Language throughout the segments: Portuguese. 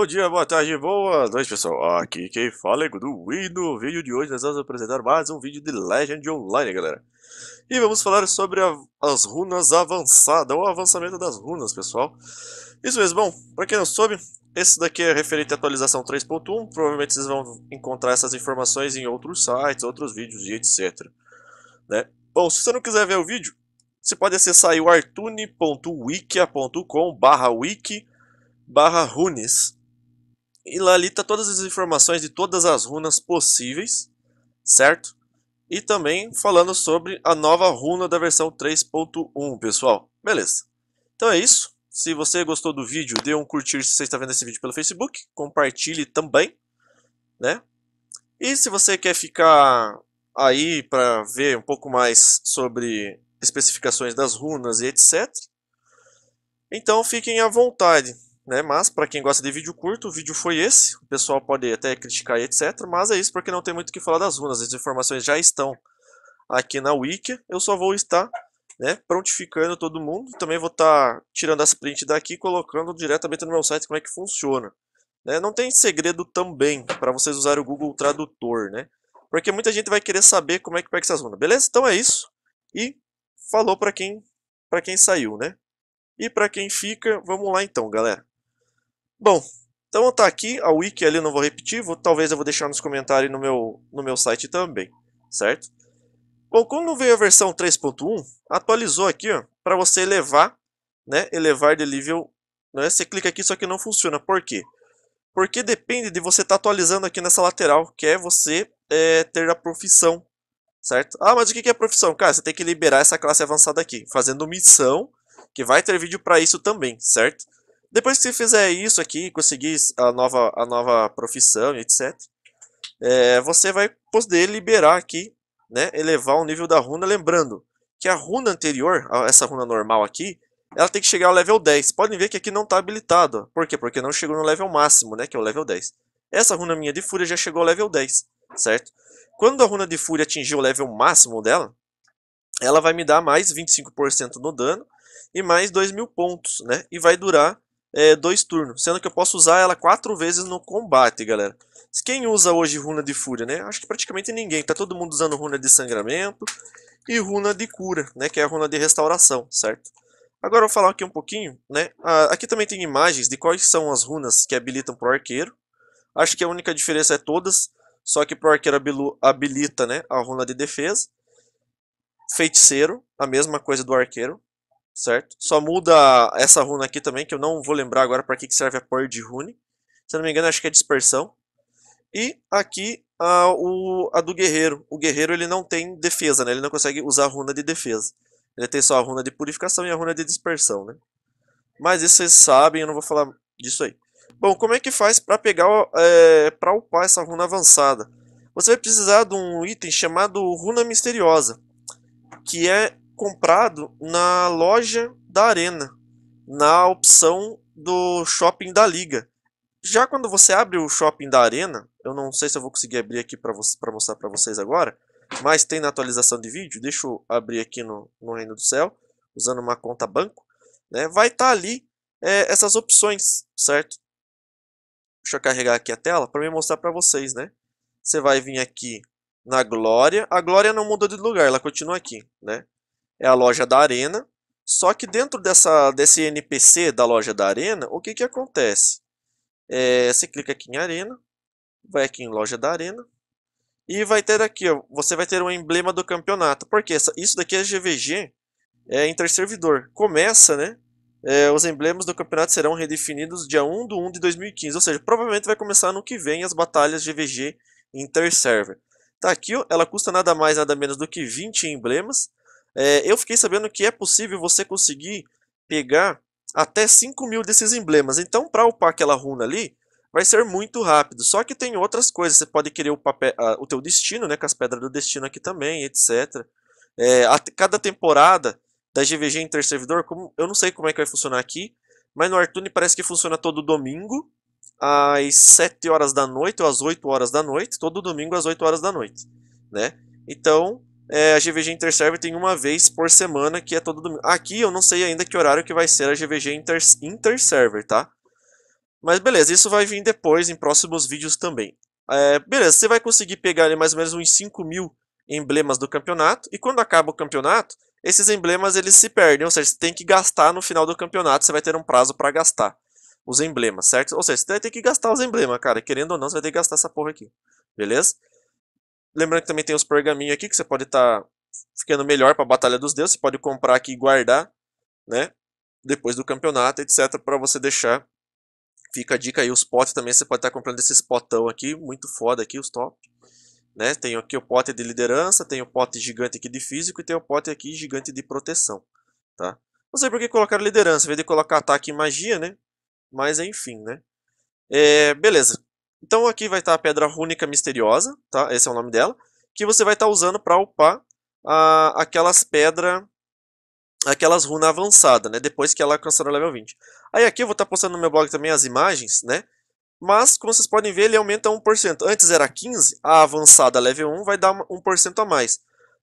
Bom dia, boa tarde, boa noite pessoal, aqui quem fala é Gudu e no vídeo de hoje nós vamos apresentar mais um vídeo de Legend Online galera E vamos falar sobre a, as runas avançadas, ou avançamento das runas pessoal Isso mesmo, bom, pra quem não soube, esse daqui é referente à atualização 3.1 Provavelmente vocês vão encontrar essas informações em outros sites, outros vídeos e etc né? Bom, se você não quiser ver o vídeo, você pode acessar aí o artune.wikia.com barra wiki barra runes e lá ali tá todas as informações de todas as runas possíveis, certo? E também falando sobre a nova runa da versão 3.1, pessoal. Beleza. Então é isso. Se você gostou do vídeo, dê um curtir se você está vendo esse vídeo pelo Facebook. Compartilhe também, né? E se você quer ficar aí para ver um pouco mais sobre especificações das runas e etc. Então fiquem à vontade. Né? Mas, para quem gosta de vídeo curto, o vídeo foi esse. O pessoal pode até criticar etc. Mas é isso, porque não tem muito o que falar das runas. As informações já estão aqui na Wiki. Eu só vou estar né, prontificando todo mundo. Também vou estar tirando as prints daqui e colocando diretamente no meu site como é que funciona. Né? Não tem segredo também para vocês usarem o Google Tradutor, né? Porque muita gente vai querer saber como é que pega essas runas. Beleza? Então é isso. E falou para quem, para quem saiu, né? E para quem fica, vamos lá então, galera. Bom, então tá aqui a wiki ali, não vou repetir, vou, talvez eu vou deixar nos comentários no meu, no meu site também, certo? Bom, quando veio a versão 3.1, atualizou aqui ó, para você elevar, né, elevar de nível, né, você clica aqui só que não funciona, por quê? Porque depende de você estar tá atualizando aqui nessa lateral, que é você é, ter a profissão, certo? Ah, mas o que é profissão? Cara, você tem que liberar essa classe avançada aqui, fazendo missão, que vai ter vídeo para isso também, certo? Depois que você fizer isso aqui, conseguir a nova, a nova profissão e etc. É, você vai poder liberar aqui, né, elevar o nível da runa, lembrando que a runa anterior, essa runa normal aqui, ela tem que chegar ao level 10. Podem ver que aqui não está habilitado. Por quê? Porque não chegou no level máximo, né, que é o level 10. Essa runa minha de fúria já chegou ao level 10, certo? Quando a runa de fúria atingir o level máximo dela, ela vai me dar mais 25% no dano e mais 2 mil pontos, né? E vai durar é, dois turnos, sendo que eu posso usar ela quatro vezes no combate, galera. Quem usa hoje runa de fúria, né? Acho que praticamente ninguém, tá todo mundo usando runa de sangramento e runa de cura, né? Que é a runa de restauração, certo? Agora eu vou falar aqui um pouquinho, né? Aqui também tem imagens de quais são as runas que habilitam pro arqueiro. Acho que a única diferença é todas, só que pro arqueiro habilita né, a runa de defesa. Feiticeiro, a mesma coisa do arqueiro certo? Só muda essa runa aqui também, que eu não vou lembrar agora para que, serve a Purge de Rune. Se eu não me engano, acho que é dispersão. E aqui a, o, a do guerreiro. O guerreiro ele não tem defesa, né? Ele não consegue usar a runa de defesa. Ele tem só a runa de purificação e a runa de dispersão, né? Mas isso vocês sabem, eu não vou falar disso aí. Bom, como é que faz para pegar, é, para upar essa runa avançada? Você vai precisar de um item chamado Runa Misteriosa, que é comprado na loja da Arena, na opção do shopping da Liga. Já quando você abre o shopping da Arena, eu não sei se eu vou conseguir abrir aqui para mostrar para vocês agora, mas tem na atualização de vídeo, deixa eu abrir aqui no, no Reino do Céu, usando uma conta banco, né, vai estar tá ali é, essas opções, certo? Deixa eu carregar aqui a tela para me mostrar para vocês, né? Você vai vir aqui na Glória, a Glória não mudou de lugar, ela continua aqui, né? é a loja da Arena. Só que dentro dessa, desse NPC da loja da Arena, o que, que acontece? É, você clica aqui em Arena, vai aqui em Loja da Arena, e vai ter aqui, ó, você vai ter um emblema do campeonato. Porque essa, isso daqui é GVG, é interservidor. Começa, né? É, os emblemas do campeonato serão redefinidos dia 1 de 1 de 2015. Ou seja, provavelmente vai começar no que vem as batalhas GVG interserver. Tá aqui, ó, ela custa nada mais nada menos do que 20 emblemas. É, eu fiquei sabendo que é possível você conseguir pegar até 5 mil desses emblemas. Então, para upar aquela runa ali, vai ser muito rápido. Só que tem outras coisas. Você pode querer o, o teu destino, né, com as pedras do destino aqui também, etc. É, a, cada temporada da GVG inter como, eu não sei como é que vai funcionar aqui, mas no Artune parece que funciona todo domingo, às 7 horas da noite ou às 8 horas da noite, todo domingo às 8 horas da noite, né? Então, é, a GVG Interserver tem uma vez por semana, que é todo domingo. Aqui eu não sei ainda que horário que vai ser a GVG Inter Interserver, tá? Mas beleza, isso vai vir depois, em próximos vídeos também. É, beleza, você vai conseguir pegar ali, mais ou menos uns 5 mil emblemas do campeonato. E quando acaba o campeonato, esses emblemas eles se perdem. Ou seja, você tem que gastar no final do campeonato, você vai ter um prazo para gastar os emblemas, certo? Ou seja, você vai ter que gastar os emblemas, cara. Querendo ou não, você vai ter que gastar essa porra aqui. Beleza? Lembrando que também tem os pergaminhos aqui, que você pode estar tá ficando melhor para a Batalha dos Deuses. Você pode comprar aqui e guardar, né? Depois do campeonato, etc. Para você deixar. Fica a dica aí, os potes também. Você pode estar tá comprando esses potão aqui, muito foda aqui, os top. Né? Tem aqui o pote de liderança, tem o pote gigante aqui de físico e tem o pote aqui gigante de proteção, tá? Não sei por que colocaram liderança, ao invés de colocar ataque e magia, né? Mas enfim, né? É, beleza. Então aqui vai estar a Pedra Rúnica Misteriosa, tá? Esse é o nome dela. Que você vai estar usando para upar ah, aquelas pedras, aquelas runas avançadas, né? Depois que ela alcançar o level 20. Aí aqui eu vou estar postando no meu blog também as imagens, né? Mas, como vocês podem ver, ele aumenta 1%. Antes era 15%, a avançada level 1 vai dar 1% a mais.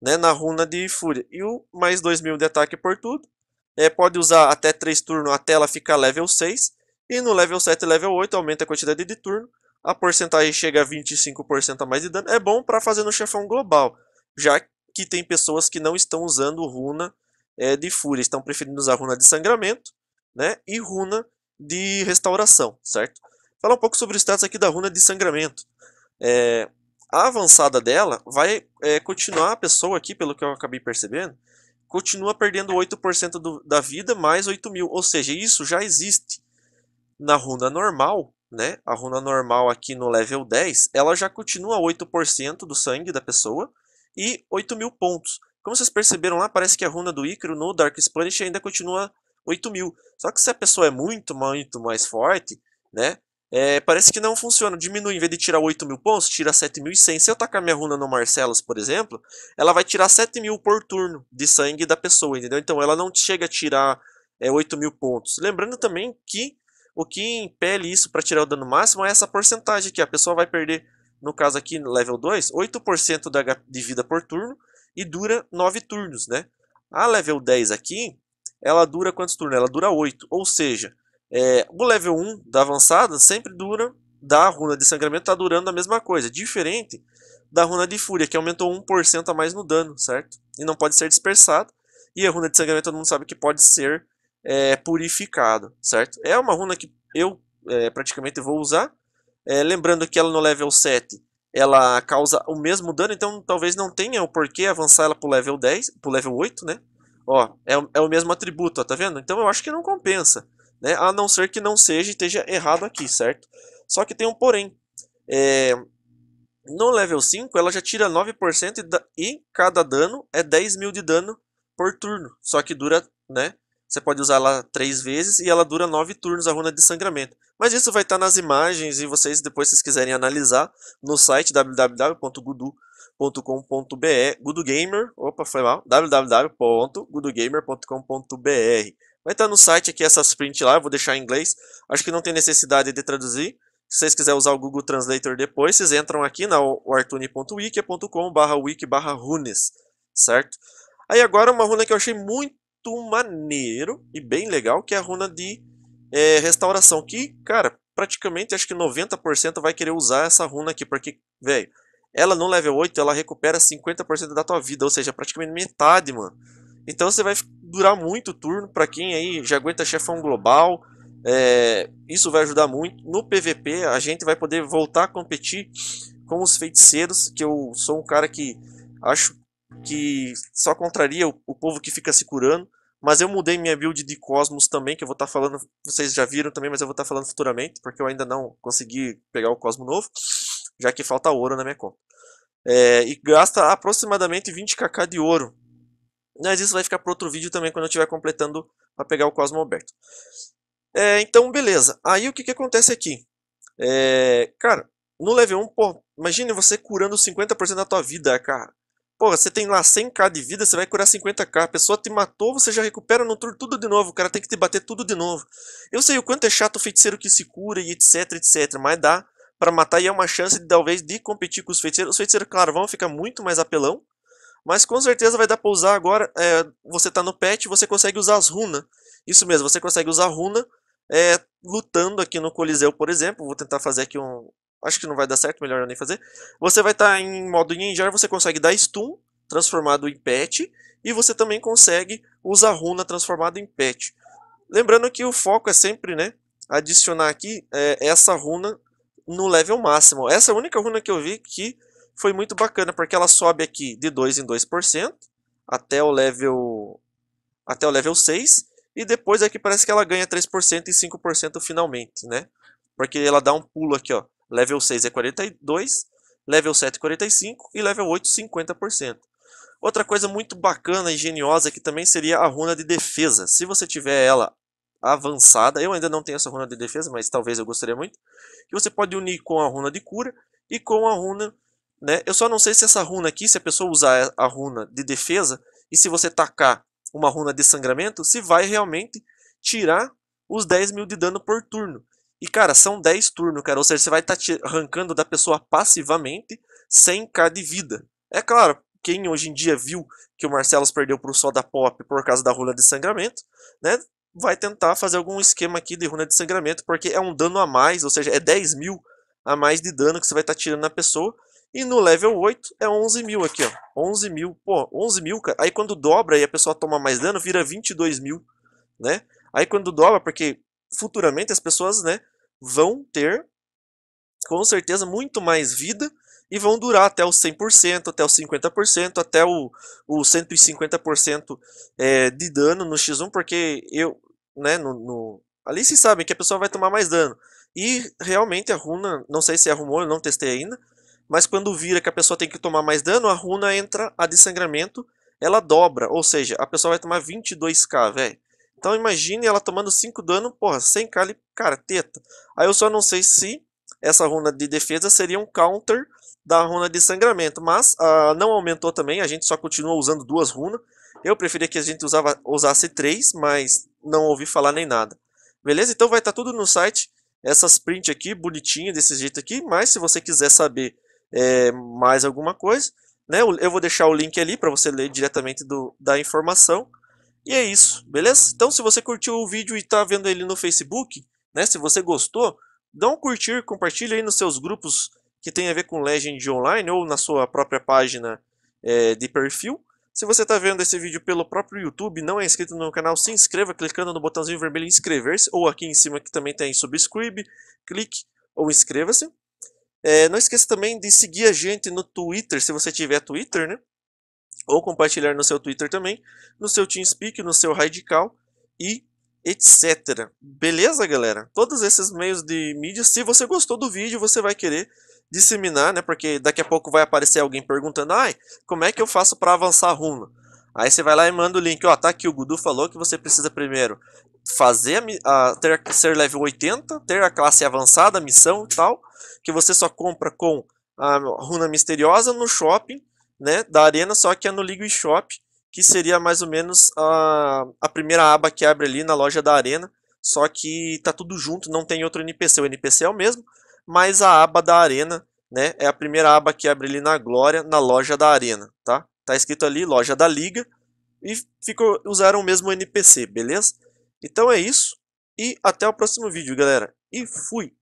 Né, na runa de fúria. E o mais 2000 de ataque por tudo. É, pode usar até 3 turnos até ela ficar level 6. E no level 7 e level 8 aumenta a quantidade de turno a porcentagem chega a 25% a mais de dano. É bom para fazer no chefão global, já que tem pessoas que não estão usando runa é, de fúria, estão preferindo usar runa de sangramento né, e runa de restauração, certo? Falar um pouco sobre o status aqui da runa de sangramento. É, a avançada dela vai é, continuar a pessoa aqui, pelo que eu acabei percebendo, continua perdendo 8% do, da vida mais 8 mil, ou seja, isso já existe na runa normal, né, a runa normal aqui no level 10, ela já continua 8% do sangue da pessoa e 8 mil pontos. Como vocês perceberam lá, parece que a runa do Icaro no Dark Spanish ainda continua 8 mil. Só que se a pessoa é muito, muito mais forte, né, é, parece que não funciona. Diminui, em vez de tirar 8 mil pontos, tira 7.100. Se eu tacar minha runa no Marcelos, por exemplo, ela vai tirar 7 mil por turno de sangue da pessoa, entendeu? Então ela não chega a tirar é, 8 mil pontos. Lembrando também que o que impele isso para tirar o dano máximo é essa porcentagem aqui. A pessoa vai perder, no caso aqui, no level 2, 8% da, de vida por turno e dura 9 turnos, né? A level 10 aqui, ela dura quantos turnos? Ela dura 8, ou seja, é, o level 1 da avançada sempre dura, da runa de sangramento tá durando a mesma coisa, diferente da runa de fúria, que aumentou 1% a mais no dano, certo? E não pode ser dispersado, e a runa de sangramento todo mundo sabe que pode ser é, purificado, certo? É uma runa que eu é, praticamente vou usar. É, lembrando que ela no level 7 ela causa o mesmo dano, então talvez não tenha o porquê avançar ela pro level 10, pro level 8, né? Ó, é, é o mesmo atributo, ó, tá vendo? Então eu acho que não compensa, né? A não ser que não seja e esteja errado aqui, certo? Só que tem um porém. É, no level 5 ela já tira 9% e cada dano é 10 mil de dano por turno. Só que dura, né? Você pode usar ela três vezes e ela dura nove turnos a runa de sangramento. Mas isso vai estar nas imagens e vocês depois se quiserem analisar no site www.gudu.com.br, gudugamer, opa, foi mal, www.gudugamer.com.br. Vai estar no site aqui essas prints lá, eu vou deixar em inglês. Acho que não tem necessidade de traduzir. Se vocês quiserem usar o Google Translator depois, vocês entram aqui na artune.wikia.com/wiki/runes, certo? Aí agora uma runa que eu achei muito maneiro e bem legal, que é a runa de é, restauração. Que, cara, praticamente acho que 90% vai querer usar essa runa aqui, porque, velho, ela no level 8, ela recupera 50% da tua vida, ou seja, praticamente metade, mano. Então você vai durar muito turno para quem aí já aguenta chefão global. É, isso vai ajudar muito. No PVP, a gente vai poder voltar a competir com os feiticeiros, que eu sou um cara que acho que só contraria o, o povo que fica se curando. Mas eu mudei minha build de Cosmos também, que eu vou estar tá falando, vocês já viram também, mas eu vou estar tá falando futuramente, porque eu ainda não consegui pegar o Cosmo novo, já que falta ouro na minha conta. É, e gasta aproximadamente 20kk de ouro. Mas isso vai ficar para outro vídeo também, quando eu estiver completando para pegar o Cosmo aberto. É, então, beleza. Aí o que, que acontece aqui? É, cara, no level 1, pô, imagine você curando 50% da tua vida, cara. Pô, você tem lá 100k de vida, você vai curar 50k. A pessoa te matou, você já recupera no turno tudo de novo. O cara tem que te bater tudo de novo. Eu sei o quanto é chato o feiticeiro que se cura e etc, etc. Mas dá para matar e é uma chance de talvez de competir com os feiticeiros. Os feiticeiros, claro, vão ficar muito mais apelão. Mas com certeza vai dar pra usar agora. É, você tá no pet, você consegue usar as runas. Isso mesmo, você consegue usar runa é, lutando aqui no Coliseu, por exemplo. Vou tentar fazer aqui um, acho que não vai dar certo, melhor eu nem fazer. Você vai estar tá em modo ninjar, você consegue dar stun, transformado em pet, e você também consegue usar runa transformado em pet. Lembrando que o foco é sempre, né, adicionar aqui é, essa runa no level máximo. Essa é a única runa que eu vi que foi muito bacana, porque ela sobe aqui de 2 em 2% até o level até o level 6 e depois aqui é parece que ela ganha 3% e 5% finalmente, né? Porque ela dá um pulo aqui, ó, Level 6 é 42, level 7 45 e level 8 50%. Outra coisa muito bacana e geniosa que também seria a runa de defesa. Se você tiver ela avançada, eu ainda não tenho essa runa de defesa, mas talvez eu gostaria muito, que você pode unir com a runa de cura e com a runa, né? Eu só não sei se essa runa aqui, se a pessoa usar a runa de defesa e se você tacar uma runa de sangramento, se vai realmente tirar os 10 mil de dano por turno. E, cara, são 10 turnos, cara. Ou seja, você vai estar tá arrancando da pessoa passivamente 100k de vida. É claro, quem hoje em dia viu que o Marcelo perdeu pro só da Pop por causa da runa de sangramento, né? Vai tentar fazer algum esquema aqui de runa de sangramento, porque é um dano a mais, ou seja, é 10 mil a mais de dano que você vai estar tá tirando na pessoa. E no level 8 é 11 mil aqui, ó. 11 mil, pô, 11 mil, cara. Aí quando dobra e a pessoa toma mais dano, vira 22 mil, né? Aí quando dobra, porque futuramente as pessoas, né, vão ter, com certeza, muito mais vida e vão durar até os 100%, até os 50%, até o, o 150% é, de dano no X1, porque eu, né, no, no, ali se sabe que a pessoa vai tomar mais dano. E realmente a runa, não sei se arrumou, é eu não testei ainda, mas quando vira que a pessoa tem que tomar mais dano, a runa entra a de sangramento, ela dobra, ou seja, a pessoa vai tomar 22k, velho. Então imagine ela tomando 5 dano, porra, sem k cara, teta. Aí eu só não sei se essa runa de defesa seria um counter da runa de sangramento, mas uh, não aumentou também, a gente só continua usando duas runas. Eu preferia que a gente usava, usasse três, mas não ouvi falar nem nada. Beleza? Então vai estar tá tudo no site, essas print aqui, bonitinha desse jeito aqui, mas se você quiser saber é, mais alguma coisa, né, eu vou deixar o link ali para você ler diretamente do, da informação. E é isso, beleza? Então, se você curtiu o vídeo e está vendo ele no Facebook, né, se você gostou, dá um curtir, compartilha aí nos seus grupos que tem a ver com Legend Online ou na sua própria página é, de perfil. Se você está vendo esse vídeo pelo próprio YouTube não é inscrito no canal, se inscreva clicando no botãozinho vermelho inscrever-se, ou aqui em cima que também tem subscribe, clique ou inscreva-se. É, não esqueça também de seguir a gente no Twitter, se você tiver Twitter, né? ou compartilhar no seu Twitter também, no seu TeamSpeak, no seu Radical e etc. Beleza, galera? Todos esses meios de mídia, se você gostou do vídeo, você vai querer disseminar, né? Porque daqui a pouco vai aparecer alguém perguntando, ai, como é que eu faço para avançar a runa? Aí você vai lá e manda o link, ó, tá aqui, o Gudu falou que você precisa primeiro fazer a, a ter, ser level 80, ter a classe avançada, a missão e tal, que você só compra com a runa misteriosa no shopping, né, da Arena, só que é no League Shop, que seria mais ou menos a, a primeira aba que abre ali na loja da Arena, só que tá tudo junto, não tem outro NPC, o NPC é o mesmo, mas a aba da Arena, né, é a primeira aba que abre ali na Glória, na loja da Arena, tá? Tá escrito ali loja da Liga e ficou usaram o mesmo NPC, beleza? Então é isso e até o próximo vídeo, galera. E fui.